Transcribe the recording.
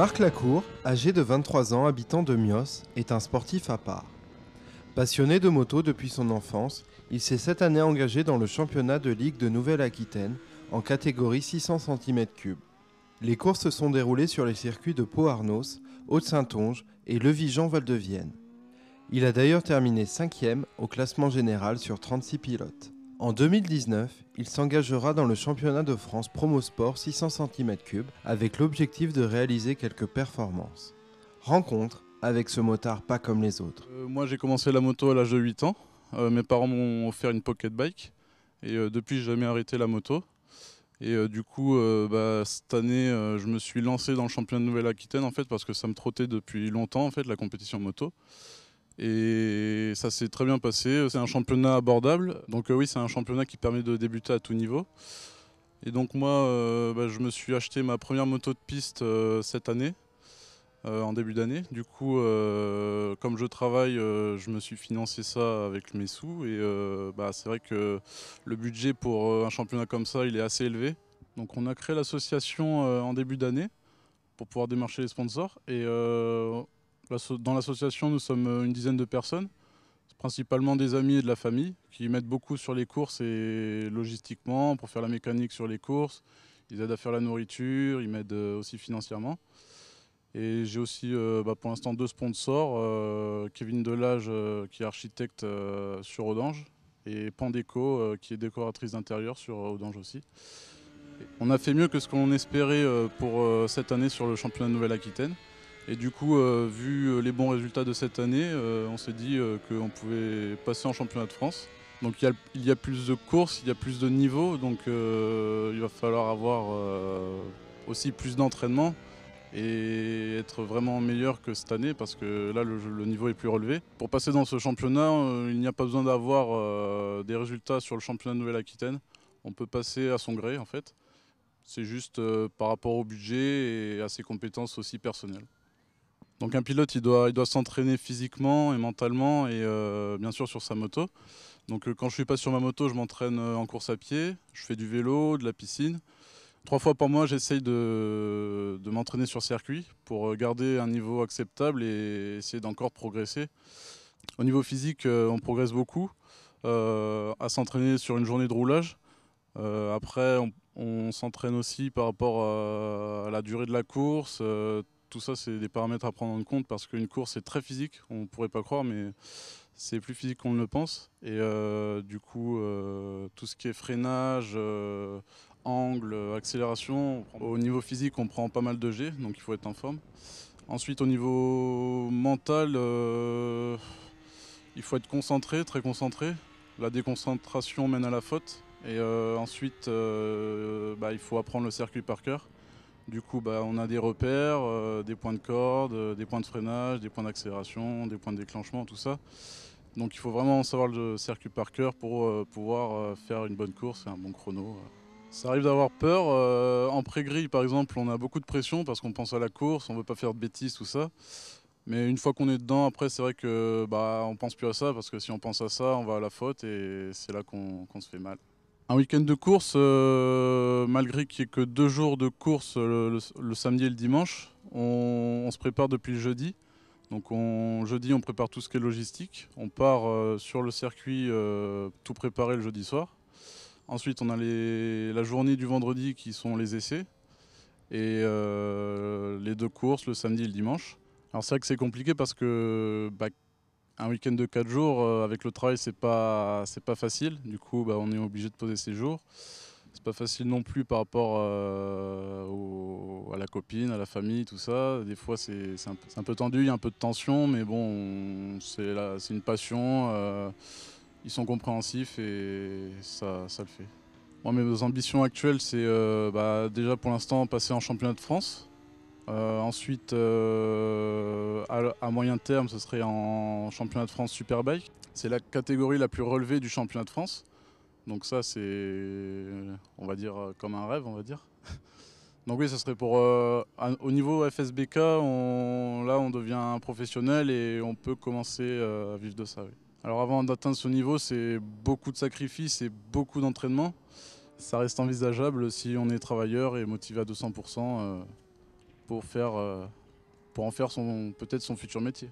Marc Lacour, âgé de 23 ans, habitant de Mios, est un sportif à part. Passionné de moto depuis son enfance, il s'est cette année engagé dans le championnat de ligue de Nouvelle-Aquitaine en catégorie 600 cm3. Les courses se sont déroulées sur les circuits de Pau-Arnos, Haute-Saintonge et levis val de vienne Il a d'ailleurs terminé 5e au classement général sur 36 pilotes. En 2019, il s'engagera dans le championnat de France Promo Sport 600 cm3 avec l'objectif de réaliser quelques performances. Rencontre avec ce motard pas comme les autres. Euh, moi j'ai commencé la moto à l'âge de 8 ans. Euh, mes parents m'ont offert une pocket bike et euh, depuis j'ai jamais arrêté la moto. Et du coup, bah, cette année, je me suis lancé dans le championnat de Nouvelle-Aquitaine en fait parce que ça me trottait depuis longtemps en fait la compétition moto. Et ça s'est très bien passé. C'est un championnat abordable. Donc euh, oui, c'est un championnat qui permet de débuter à tout niveau. Et donc moi, euh, bah, je me suis acheté ma première moto de piste euh, cette année, en début d'année. Du coup, comme je travaille, je me suis financé ça avec mes sous. Et bah, c'est vrai que le budget pour un championnat comme ça, il est assez élevé. Donc on a créé l'association en début d'année pour pouvoir démarcher les sponsors. Et dans l'association, nous sommes euh, une dizaine de personnes, principalement des amis et de la famille, qui mettent beaucoup sur les courses et logistiquement, pour faire la mécanique sur les courses. Ils aident à faire la nourriture, ils m'aident euh, aussi financièrement. Et j'ai aussi euh, bah, pour l'instant deux sponsors, Kevin Delage qui est architecte sur Audange et Pandeco qui est décoratrice d'intérieur sur Audange aussi. On a fait mieux que ce qu'on espérait pour cette année sur le championnat de Nouvelle-Aquitaine. Et du coup, euh, vu euh, les bons résultats de cette année, euh, on s'est dit qu'on pouvait passer en championnat de France. Donc il y, a, plus de courses, il y a plus de niveaux, donc il va falloir avoir aussi plus d'entraînement et être vraiment meilleur que cette année parce que là le niveau est plus relevé. Pour passer dans ce championnat, il n'y a pas besoin d'avoir des résultats sur le championnat de Nouvelle-Aquitaine. On peut passer à son gré en fait. C'est juste par rapport au budget et à ses compétences aussi personnelles. Donc un pilote, il doit, il doit s'entraîner physiquement et mentalement et euh, bien sûr sur sa moto. Donc euh, quand je suis pas sur ma moto, je m'entraîne euh, en course à pied, je fais du vélo, de la piscine. Trois fois par mois, j'essaye de, m'entraîner sur circuit pour garder un niveau acceptable et essayer d'encore progresser. Au niveau physique, on progresse beaucoup à s'entraîner sur une journée de roulage. après, on, s'entraîne aussi par rapport à, la durée de la course, tout ça, c'est des paramètres à prendre en compte parce qu'une course est très physique. On ne pourrait pas croire, mais c'est plus physique qu'on ne le pense. Et euh, du coup, euh, tout ce qui est freinage, euh, angle, accélération, au niveau physique, on prend pas mal de G, donc il faut être en forme. Ensuite, au niveau mental, il faut être concentré, très concentré. La déconcentration mène à la faute. Et ensuite, bah, il faut apprendre le circuit par cœur. Du coup, bah, on a des repères, euh, des points de corde, euh, des points de freinage, des points d'accélération, des points de déclenchement, tout ça. Donc il faut vraiment savoir le circuit par cœur pour euh, pouvoir faire une bonne course et un bon chrono. Ça arrive d'avoir peur. en pré-grille, par exemple, on a beaucoup de pression parce qu'on pense à la course, on ne veut pas faire de bêtises, tout ça. Mais une fois qu'on est dedans, après, c'est vrai qu'on bah, on pense plus à ça parce que si on pense à ça, on va à la faute et c'est là qu'on se fait mal. Un week-end de course, euh, malgré qu'il n'y ait que deux jours de course euh, le, samedi et le dimanche, on, se prépare depuis le jeudi. Donc on, jeudi, on prépare tout ce qui est logistique. On part euh, sur le circuit tout préparé le jeudi soir. Ensuite, on a la journée du vendredi qui sont les essais et les deux courses le samedi et le dimanche. Alors c'est vrai que c'est compliqué parce que bah, un week-end de 4 jours, euh, avec le travail, c'est pas, c'est pas facile. Du coup, bah, on est obligé de poser ses jours. C'est pas facile non plus par rapport euh, à la copine, à la famille, tout ça. Des fois, c'est, un, peu tendu, il y a un peu de tension, mais bon, c'est, c'est une passion. Euh, ils sont compréhensifs et ça, le fait. Moi, mes ambitions actuelles, c'est bah, déjà pour l'instant passer en championnat de France. Euh, ensuite, euh, à, moyen terme, ce serait en championnat de France Superbike. C'est la catégorie la plus relevée du championnat de France. Donc ça, c'est, on va dire, euh, comme un rêve, on va dire. Donc oui, ce serait pour... au niveau FSBK, là, on devient un professionnel et on peut commencer à vivre de ça. Alors avant d'atteindre ce niveau, c'est beaucoup de sacrifices et beaucoup d'entraînement. Ça reste envisageable si on est travailleur et motivé à 200% pour, faire, euh, pour en faire peut-être son futur métier.